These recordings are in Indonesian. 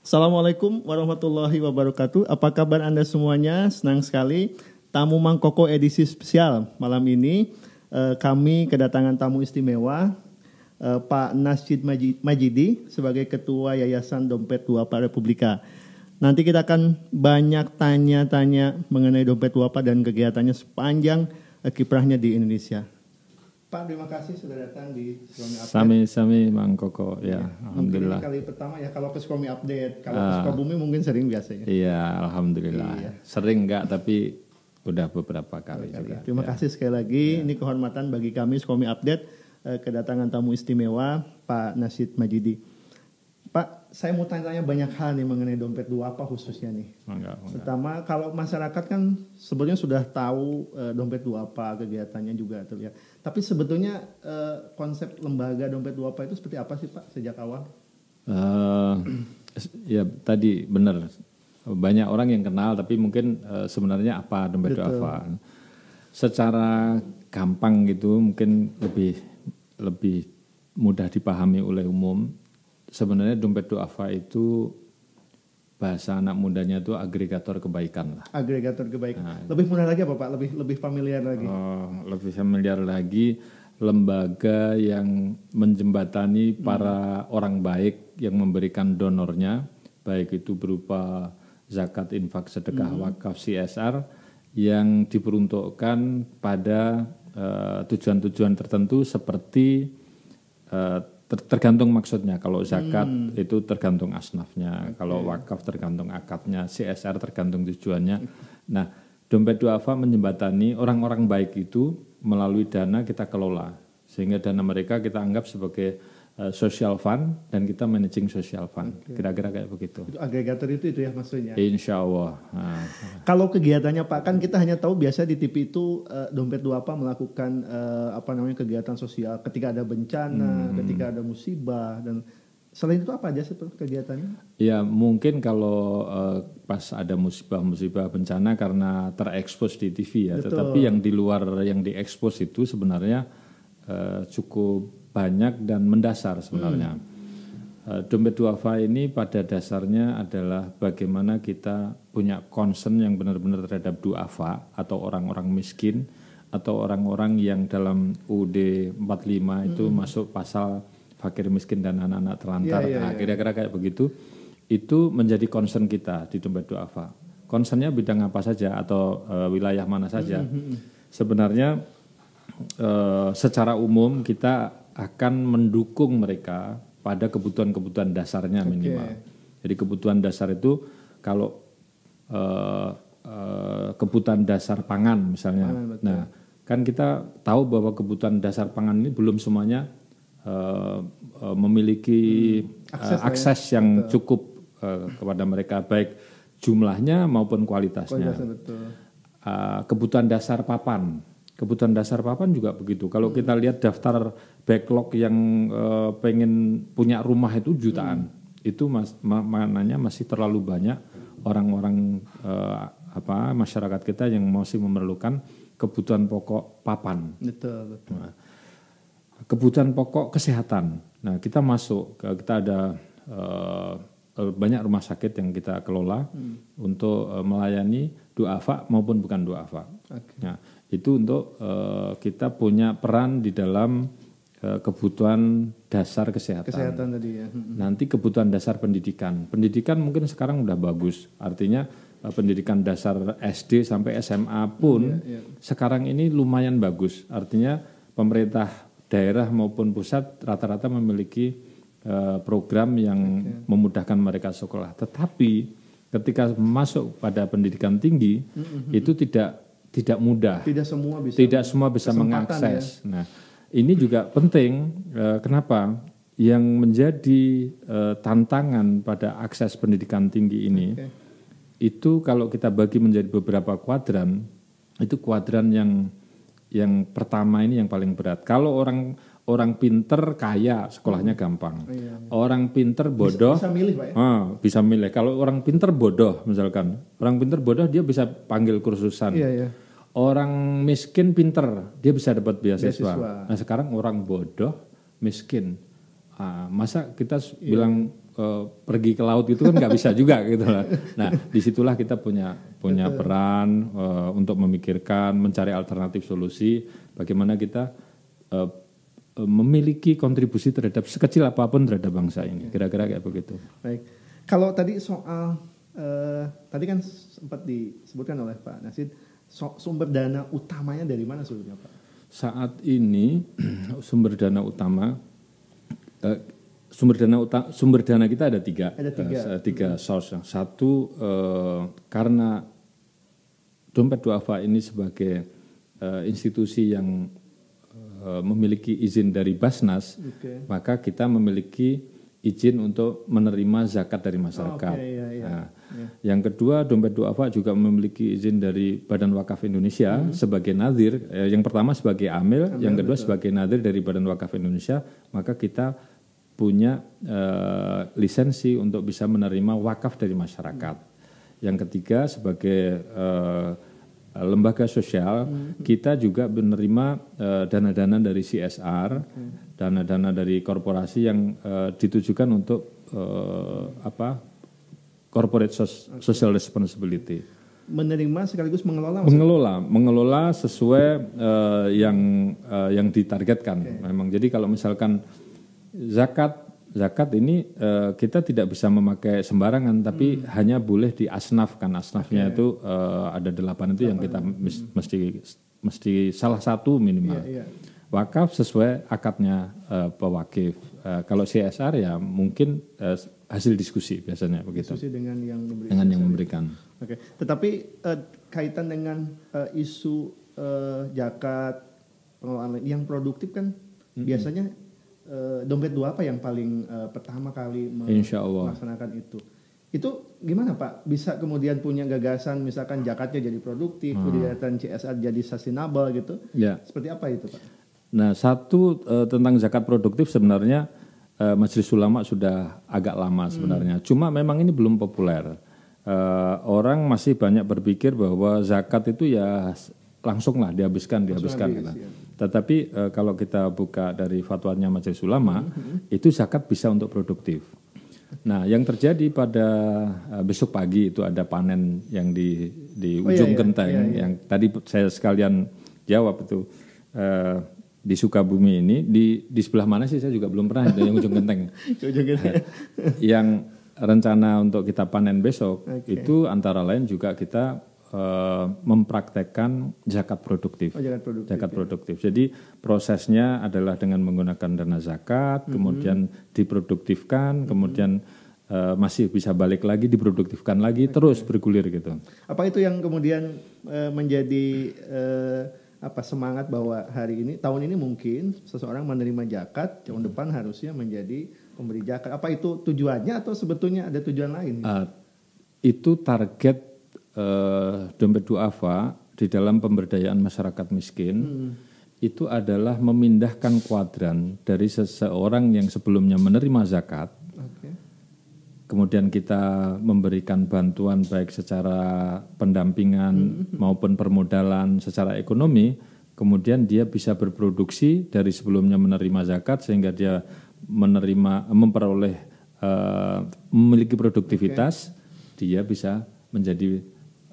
Assalamualaikum warahmatullahi wabarakatuh. Apa kabar Anda semuanya? Senang sekali tamu mangkoko edisi spesial malam ini eh, kami kedatangan tamu istimewa eh, Pak Nasjid Majidi sebagai ketua Yayasan Dompet Duafa Republika. Nanti kita akan banyak tanya-tanya mengenai Dompet Duafa dan kegiatannya sepanjang eh, kiprahnya di Indonesia. Pak, terima kasih sudah datang di Suami Update. Sami Sami Mang Koko ya, ya alhamdulillah. Mungkin kali pertama ya kalau ke Suami Update, kalau uh, ke ah. Sukabumi mungkin sering biasanya. Iya, alhamdulillah. Iya. Sering enggak tapi udah beberapa kali, juga. Terima ya. kasih sekali lagi. Ya. Ini kehormatan bagi kami Suami Update eh, kedatangan tamu istimewa Pak Nasid Majidi. Pak, saya mau tanya-tanya banyak hal nih mengenai dompet dua apa khususnya nih. Oh, Pertama kalau masyarakat kan sebetulnya sudah tahu e, dompet apa kegiatannya juga terlihat. Tapi sebetulnya e, konsep lembaga dompet dua apa itu seperti apa sih Pak sejak awal? Uh, ya tadi benar banyak orang yang kenal tapi mungkin e, sebenarnya apa dompet dua apa? Secara gampang gitu mungkin lebih lebih mudah dipahami oleh umum sebenarnya dompet duafa itu bahasa anak mudanya itu agregator kebaikan lah. Agregator kebaikan. Nah, lebih mudah lagi apa Pak? Lebih lebih familiar lagi. Oh, lebih familiar lagi lembaga yang menjembatani hmm. para orang baik yang memberikan donornya, baik itu berupa zakat, infak, sedekah, hmm. wakaf, CSR yang diperuntukkan pada eh, tujuan-tujuan uh, tertentu seperti uh, Ter tergantung maksudnya. Kalau zakat hmm. itu tergantung asnafnya, okay. kalau wakaf tergantung akadnya, CSR tergantung tujuannya. Nah, dompet duafa menjembatani orang-orang baik itu melalui dana kita kelola sehingga dana mereka kita anggap sebagai Eh, social fund dan kita managing social fund. Okay. Kira-kira kayak begitu. Itu agregator itu itu ya maksudnya. Insya Allah. Kalau kegiatannya Pak kan kita hanya tahu biasa di TV itu uh, dompet apa melakukan uh, apa namanya kegiatan sosial ketika ada bencana, hmm, hmm. ketika ada musibah dan Selain itu apa aja sih kegiatannya? Ya mungkin kalau uh, pas ada musibah-musibah bencana karena terekspos di TV ya. Betul. Tetapi yang di luar yang diekspos itu sebenarnya cukup banyak dan mendasar sebenarnya. Hmm. Eh, dompet duafa ini pada dasarnya adalah bagaimana kita punya concern yang benar-benar terhadap duafa atau orang-orang miskin atau orang-orang yang dalam UD 45 hmm. itu masuk pasal fakir miskin dan anak-anak terlantar. Ya, ya, nah, iya. kira-kira kayak begitu itu menjadi concern kita di dompet duafa. Concernnya bidang apa saja atau uh, wilayah mana saja? Hmm. hmm, hmm. Sebenarnya uh, secara umum kita akan mendukung mereka pada kebutuhan-kebutuhan dasarnya minimal. Okay. Jadi kebutuhan dasar itu kalau uh, uh, kebutuhan dasar pangan misalnya. Pangan, Nah, kan kita tahu bahwa kebutuhan dasar pangan ini belum semuanya uh, uh, memiliki hmm. akses, uh, akses yang betul. cukup uh, kepada mereka baik jumlahnya maupun kualitasnya. Kualitas, betul. Uh, kebutuhan dasar papan kebutuhan dasar papan juga begitu. Kalau hmm. kita lihat daftar backlog yang e, pengen punya rumah itu jutaan, hmm. itu mas, ma, mananya masih terlalu banyak orang-orang e, apa masyarakat kita yang masih memerlukan kebutuhan pokok papan. Betul. betul. Nah, kebutuhan pokok kesehatan. Nah kita masuk, kita ada e, banyak rumah sakit yang kita kelola hmm. untuk melayani duafa maupun bukan doa Okay. Nah, itu untuk uh, kita punya peran di dalam uh, kebutuhan dasar kesehatan. Kesehatan tadi ya. Hmm, hmm. Nanti kebutuhan dasar pendidikan. Pendidikan mungkin sekarang udah bagus. Artinya uh, pendidikan dasar SD sampai SMA pun ya, ya. sekarang ini lumayan bagus. Artinya pemerintah daerah maupun pusat rata-rata memiliki program yang okay. memudahkan mereka sekolah. Tetapi ketika masuk pada pendidikan tinggi mm -hmm. itu tidak tidak mudah. Tidak semua bisa. Tidak semua bisa mengakses. Ya. Nah, ini juga penting. Eh, kenapa? Yang menjadi eh, tantangan pada akses pendidikan tinggi ini okay. itu kalau kita bagi menjadi beberapa kuadran, itu kuadran yang yang pertama ini yang paling berat. Kalau orang orang pinter kaya sekolahnya gampang. Oh, iya, Orang pinter bodoh bisa, bisa milih pak ya. Ah, bisa milih. Kalau orang pinter bodoh misalkan, orang pinter bodoh dia bisa panggil kursusan. Iya, iya. Orang miskin pinter dia bisa dapat beasiswa. beasiswa. Nah sekarang orang bodoh miskin, ah, masa kita iya. bilang uh, pergi ke laut itu kan nggak bisa juga gitu lah. Nah disitulah kita punya punya peran uh, untuk memikirkan, mencari alternatif solusi, bagaimana kita eh, Eh, memiliki kontribusi terhadap sekecil apapun terhadap bangsa ini. Kira-kira kayak begitu. Baik. Kalau tadi soal uh, tadi kan sempat disebutkan oleh Pak Nasid so, sumber dana utamanya dari mana sebetulnya Pak? Saat ini sumber dana utama uh, sumber dana utama sumber dana kita ada tiga ada tiga, uh, tiga hmm. source. Satu uh, karena dompet duafa ini sebagai uh, institusi yang Eh, memiliki izin dari Basnas, okay. maka kita memiliki izin untuk menerima zakat dari masyarakat. okay, yeah, yeah. Nah, yeah. Yang kedua, dompet duafa juga memiliki izin dari Badan Wakaf Indonesia mm -hmm. sebagai nadir. Eh, yang pertama sebagai amil, amil yang kedua betul. sebagai nadir dari Badan Wakaf Indonesia, maka kita punya eh, lisensi untuk bisa menerima wakaf dari masyarakat. Mm -hmm. Yang ketiga sebagai eh, Eh, lembaga sosial hmm. kita juga menerima eh, dana-dana uh, dari CSR, hmm. dana-dana okay. dari korporasi yang uh, ditujukan untuk uh, apa corporate sos okay. social responsibility. Menerima sekaligus mengelola. Maksudnya? Mengelola, mengelola sesuai uh, yang uh, yang ditargetkan okay. memang. Jadi kalau misalkan zakat zakat ini uh, kita tidak bisa memakai sembarangan tapi hmm. hanya boleh di kan asnafnya okay. itu uh, ada delapan itu delapan. yang kita hmm. mesti mesti salah satu minimal yeah, yeah. wakaf sesuai akadnya uh, pewakif uh, kalau CSR ya mungkin uh, hasil diskusi biasanya begitu diskusi dengan yang memberikan dengan yang memberikan oke okay. tetapi uh, kaitan dengan uh, isu uh, zakat pengelolaan yang produktif kan biasanya Eh, dompet dua apa yang paling uh, pertama kali melaksanakan itu? Itu gimana Pak? Bisa kemudian punya gagasan misalkan jakatnya jadi produktif, hmm. kegiatan CSR jadi sustainable gitu? Ya. Seperti apa itu Pak? Nah satu uh, tentang zakat produktif sebenarnya uh, Majelis Ulama sudah agak lama hmm. sebenarnya. Hmm. Cuma memang ini belum populer. Uh, orang masih banyak berpikir bahwa zakat itu ya langsung lah dihabiskan dihabiskan habis, Ya. Tetapi e, kalau kita buka dari fatwanya Majelis Ulama, mm-hmm. itu zakat bisa untuk produktif. Nah, yang terjadi pada e, besok pagi itu ada panen yang di di oh, iya, ujung iya, genteng iya, iya. yang tadi saya sekalian jawab itu e, di Sukabumi ini di di sebelah mana sih saya juga belum pernah itu yang ujung genteng. ujung genteng. yang rencana untuk kita panen besok okay. itu antara lain juga kita Eh, mempraktekkan zakat produktif. Oh, zakat produktif. Zakat ya. Jadi prosesnya adalah dengan menggunakan dana zakat, mm -hmm. kemudian diproduktifkan, mm -hmm. kemudian uh, masih bisa balik lagi diproduktifkan lagi, okay. terus bergulir gitu. Apa itu yang kemudian uh, menjadi uh, apa semangat bahwa hari ini tahun ini mungkin seseorang menerima zakat, tahun mm -hmm. depan harusnya menjadi pemberi zakat. Apa itu tujuannya atau sebetulnya ada tujuan lain? Uh, itu target eh, dompet duafa di dalam pemberdayaan masyarakat miskin hmm. itu adalah memindahkan kuadran dari seseorang yang sebelumnya menerima zakat, kemudian kita memberikan bantuan baik secara pendampingan hmm. maupun permodalan secara ekonomi, kemudian dia bisa berproduksi dari sebelumnya menerima zakat sehingga dia menerima memperoleh uh, memiliki produktivitas, okay. dia bisa menjadi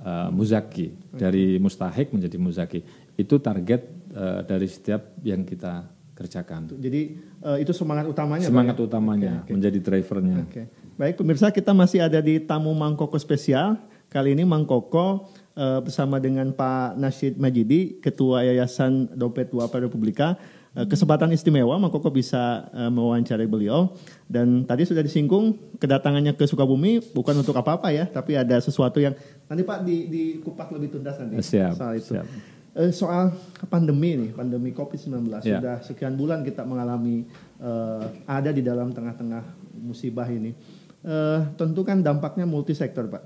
uh, muzaki dari mustahik menjadi muzaki itu target uh, dari setiap yang kita kerjakan. Jadi uh, itu semangat utamanya. Semangat Pak? Ya? utamanya okay, okay. menjadi drivernya. Okay. Baik pemirsa kita masih ada di tamu mangkoko spesial kali ini mangkoko uh, bersama dengan Pak Nasid Majidi Ketua Yayasan Dompet Dua Republika Eh, kesempatan istimewa Makoko bisa uh, mewawancarai beliau dan tadi sudah disinggung kedatangannya ke Sukabumi bukan untuk apa-apa ya tapi ada sesuatu yang nanti Pak di dikupak lebih tuntas nanti siap, soal itu. Siap. Uh, soal pandemi nih, pandemi Covid-19 yeah. sudah sekian bulan kita mengalami uh, ada di dalam tengah-tengah musibah ini. Uh, tentu kan dampaknya multisektor, Pak.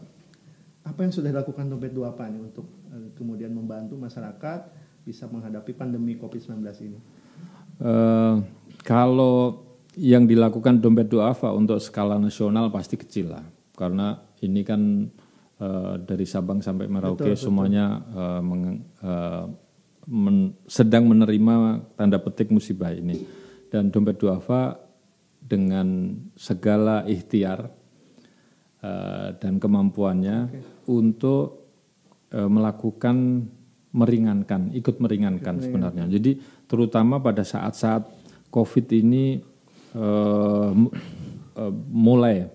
Apa yang sudah dilakukan dompet dua apa nih untuk uh, kemudian membantu masyarakat bisa menghadapi pandemi Covid-19 ini? Eh, kalau yang dilakukan dompet duafa untuk skala nasional pasti kecil lah karena ini kan uh, dari Sabang sampai Merauke betul, semuanya betul. Uh, meng, uh, eh, men, sedang menerima tanda petik musibah ini dan dompet duafa dengan segala ikhtiar uh, dan kemampuannya okay. untuk uh, melakukan meringankan, ikut meringankan sebenarnya. Jadi terutama pada saat-saat COVID ini uh, uh, mulai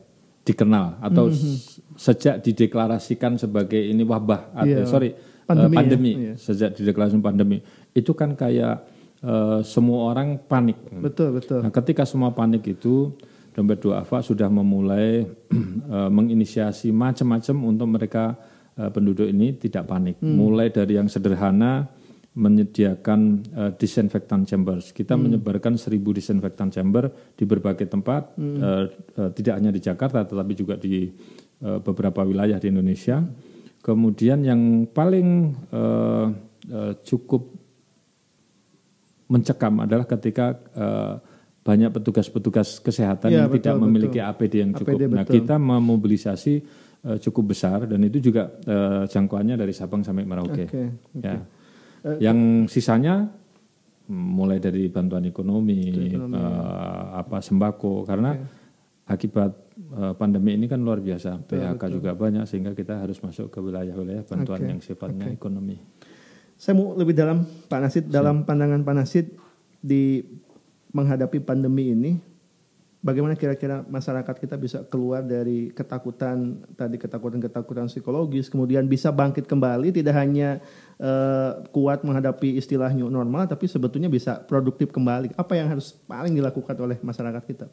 dikenal atau mm -hmm. sejak dideklarasikan sebagai ini wabah, yeah. Atau, iya, sorry pandemi, uh, pandemi ya? Iya. sejak dideklarasikan pandemi itu kan kayak uh, semua orang panik. Betul betul. Nah ketika semua panik itu dompet duafa sudah memulai uh, menginisiasi macam-macam untuk mereka Eh, penduduk ini tidak panik. Hmm. Mulai dari yang sederhana menyediakan uh, disinfektan chambers. Kita hmm. menyebarkan 1000 disinfektan chamber di berbagai tempat, hmm. uh, uh, tidak hanya di Jakarta tetapi juga di uh, beberapa wilayah di Indonesia. Kemudian yang paling uh, uh, cukup mencekam adalah ketika uh, banyak petugas-petugas kesehatan ya, yang betul, tidak memiliki betul. APD yang cukup. APD, nah, kita memobilisasi uh, cukup besar dan itu juga uh, jangkauannya dari Sabang sampai Merauke. Okay, okay. Ya. Uh, yang sisanya mm, mulai dari bantuan ekonomi, ekonomi. Uh, apa sembako karena okay. akibat uh, pandemi ini kan luar biasa betul, PHK betul. juga banyak sehingga kita harus masuk ke wilayah-wilayah bantuan okay. yang sifatnya okay. ekonomi. Saya mau lebih dalam Pak Nasid dalam pandangan Pak Nasid di menghadapi pandemi ini bagaimana kira-kira masyarakat kita bisa keluar dari ketakutan tadi ketakutan-ketakutan psikologis kemudian bisa bangkit kembali tidak hanya uh, kuat menghadapi istilah new normal tapi sebetulnya bisa produktif kembali apa yang harus paling dilakukan oleh masyarakat kita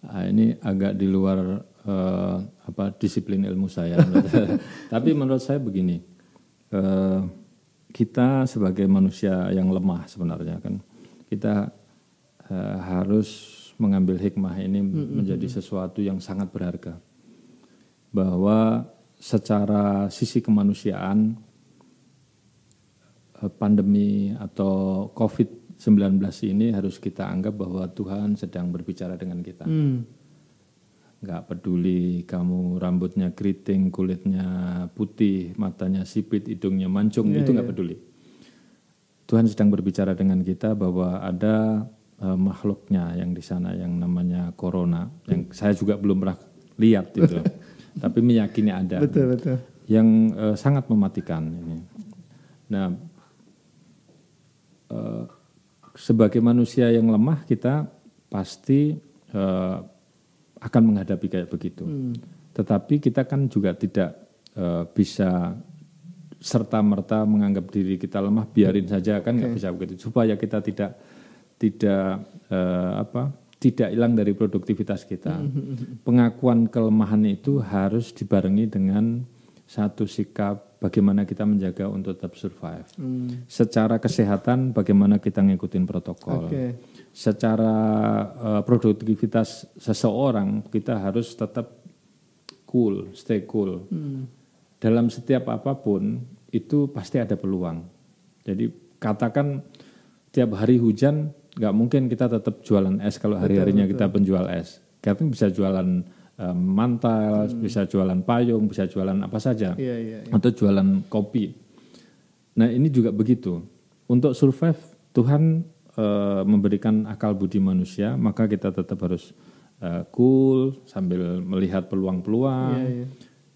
nah, ini agak di luar uh, apa disiplin ilmu saya tapi menurut saya begini uh, kita sebagai manusia yang lemah sebenarnya kan kita uh, harus mengambil hikmah ini hmm, menjadi sesuatu yang sangat berharga. Bahwa secara sisi kemanusiaan eh, pandemi atau COVID-19 ini harus kita anggap bahwa Tuhan sedang berbicara dengan kita. Hmm. Gak peduli kamu rambutnya keriting, kulitnya putih, matanya sipit, hidungnya mancung, yeah, itu yeah. peduli. Tuhan sedang berbicara dengan kita bahwa ada uh, makhluknya yang di sana yang namanya corona yang saya juga belum pernah lihat itu tapi meyakini ada betul, betul. yang uh, sangat mematikan ini nah uh, sebagai manusia yang lemah kita pasti uh, akan menghadapi kayak begitu hmm. tetapi kita kan juga tidak uh, bisa serta merta menganggap diri kita lemah biarin saja kan nggak okay. bisa begitu supaya kita tidak tidak uh, apa tidak hilang dari produktivitas kita. Pengakuan kelemahan itu harus dibarengi dengan satu sikap bagaimana kita menjaga untuk tetap survive. Hmm. Secara kesehatan bagaimana kita ngikutin protokol. Okay. Secara uh, produktivitas seseorang kita harus tetap cool, stay cool. Hmm. Dalam setiap apapun itu pasti ada peluang. Jadi katakan tiap hari hujan nggak mungkin kita tetap jualan es kalau hari-harinya kita penjual es. Kita bisa jualan um, eh, mantel, hmm. bisa jualan payung, bisa jualan apa saja, yeah, yeah, yeah. atau jualan kopi. Nah ini juga begitu. Untuk survive Tuhan uh, memberikan akal budi manusia, maka kita tetap harus uh, cool sambil melihat peluang-peluang. Yeah, yeah.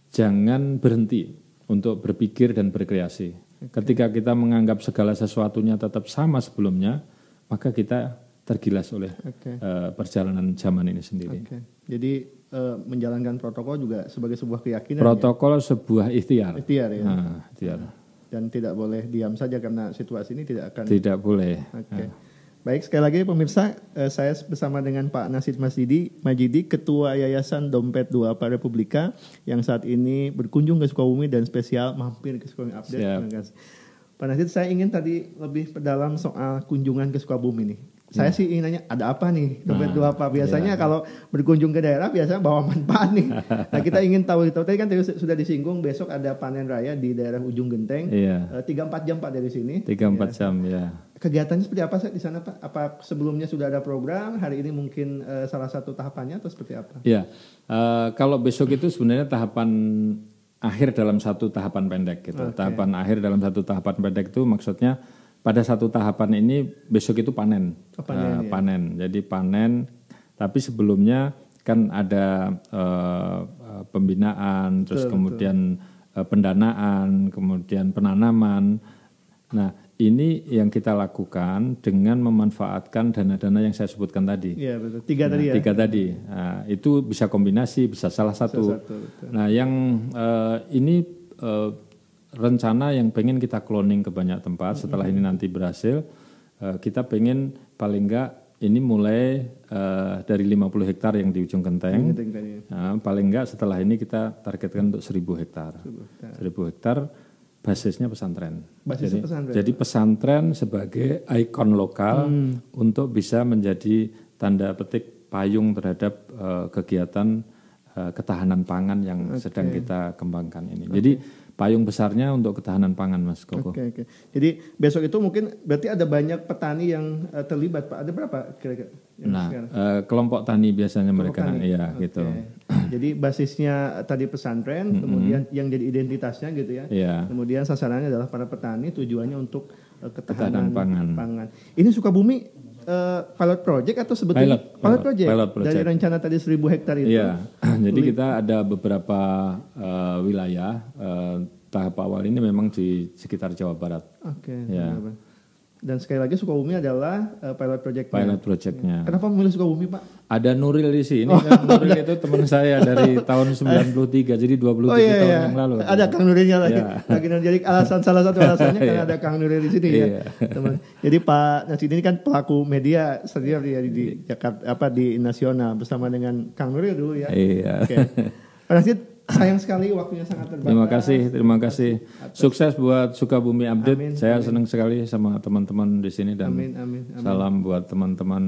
Jangan berhenti untuk berpikir dan berkreasi. Okay. Ketika kita menganggap segala sesuatunya tetap sama sebelumnya, maka kita tergilas oleh okay. uh, eh, perjalanan zaman ini sendiri. Okay. Jadi uh, menjalankan protokol juga sebagai sebuah keyakinan. Ya? Protokol ya? sebuah ikhtiar. Ikhtiar ya. Nah, ikhtiar. Dan tidak boleh diam saja karena situasi ini tidak akan. Tidak boleh. Oke. Okay. Nah. Baik sekali lagi pemirsa, uh, saya bersama dengan Pak Nasid Masjidi, Majidi, Ketua Yayasan Dompet Dua Pak Republika yang saat ini berkunjung ke Sukabumi dan spesial mampir ke Sukabumi Update. Siap. Pak Nasir, saya ingin tadi lebih dalam soal kunjungan ke Sukabumi nih. Saya hmm. sih ingin nanya, ada apa nih dompet dua hmm. apa? Biasanya iya. kalau berkunjung ke daerah biasanya bawa manfaat nih. nah kita ingin tahu tahu Tadi kan sudah disinggung besok ada panen raya di daerah ujung genteng. Iya. Eh, tiga empat jam pak dari sini. Tiga empat ya. jam ya. Kegiatannya seperti apa sih di sana pak? Apa sebelumnya sudah ada program? Hari ini mungkin uh, salah satu tahapannya atau seperti apa? Iya. Uh, kalau besok itu sebenarnya tahapan akhir dalam satu tahapan pendek gitu. Okay. Tahapan akhir dalam satu tahapan pendek itu maksudnya pada satu tahapan ini besok itu panen. Oh, panen, uh, ya. panen. Jadi panen tapi sebelumnya kan ada uh, pembinaan betul, terus kemudian betul. pendanaan, kemudian penanaman. Nah, ini yang kita lakukan dengan memanfaatkan dana-dana yang saya sebutkan tadi. Iya betul. Tiga nah, tadi ya. Tiga tadi. Nah, itu bisa kombinasi, bisa salah satu. Bisa satu Nah, yang uh, ini uh, rencana yang pengen kita cloning ke banyak tempat. Setelah mm -hmm. ini nanti berhasil, uh, kita pengen paling enggak ini mulai uh, dari 50 hektar yang di ujung kenteng. Ya. Nah, paling enggak setelah ini kita targetkan untuk 1000 hektar. 1000 hektar. 1000 hektar basisnya pesantren. Basisnya jadi, pesantren. Jadi pesantren sebagai ikon lokal hmm. untuk bisa menjadi tanda petik payung terhadap uh, kegiatan uh, ketahanan pangan yang okay. sedang kita kembangkan ini. Okay. Jadi payung besarnya untuk ketahanan pangan Mas Koko. Oke okay, oke. Okay. Jadi besok itu mungkin berarti ada banyak petani yang uh, terlibat Pak. Ada berapa kira-kira? Nah, uh, kelompok tani biasanya kelompok mereka tani. ya okay. gitu. Jadi basisnya tadi pesantren, mm -hmm. kemudian yang jadi identitasnya gitu ya. Yeah. Kemudian sasarannya adalah para petani tujuannya untuk uh, ketahanan, ketahanan pangan. pangan. Ini Sukabumi uh, pilot project atau sebetulnya pilot, pilot, pilot, project, pilot project dari rencana tadi 1000 hektar itu. Iya. Jadi kita ada beberapa uh, wilayah uh, tahap awal ini memang di sekitar Jawa Barat. Oke. Okay, ya. Dan sekali lagi Sukabumi adalah uh, pilot projectnya. Pilot projectnya. Kenapa memilih Sukabumi Pak? Ada Nuril di sini. Oh, Nuril itu teman saya dari tahun 93, jadi 23 oh, iya, tahun iya. yang lalu. Ada Kang Nurilnya lagi. Yeah. lagi jadi alasan salah satu alasannya iya. karena ada Kang Nuril di sini ya. Iya. teman. Jadi Pak Nasir ini kan pelaku media sendiri di, di Jakarta apa di nasional bersama dengan Kang Nuril dulu ya. Iya. Okay. Pak Nasir sayang sekali waktunya sangat terbatas. Terima kasih, terima kasih. Atas. Sukses buat Sukabumi Update. Amin, Saya amin. senang sekali sama teman-teman di sini dan amin, amin, amin. salam buat teman-teman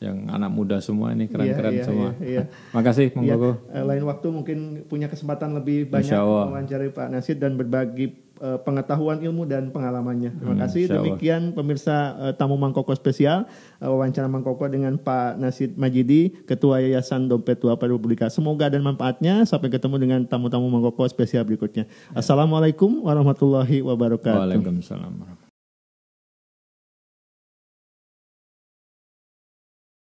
yang anak muda semua ini iya, keren-keren yeah, semua. Yeah, iya, iya. yeah. Makasih, Bang yeah. Lain waktu mungkin punya kesempatan lebih banyak mewawancarai Pak Nasid dan berbagi uh, pengetahuan ilmu dan pengalamannya. Terima hmm, kasih. Hmm, Demikian pemirsa uh, tamu Mangkoko spesial uh, wawancara Mangkoko dengan Pak Nasid Majidi, Ketua Yayasan Dompet Tua Republika. Semoga dan manfaatnya. Sampai ketemu dengan tamu-tamu Mangkoko spesial berikutnya. Ya. Assalamualaikum warahmatullahi wabarakatuh. Waalaikumsalam.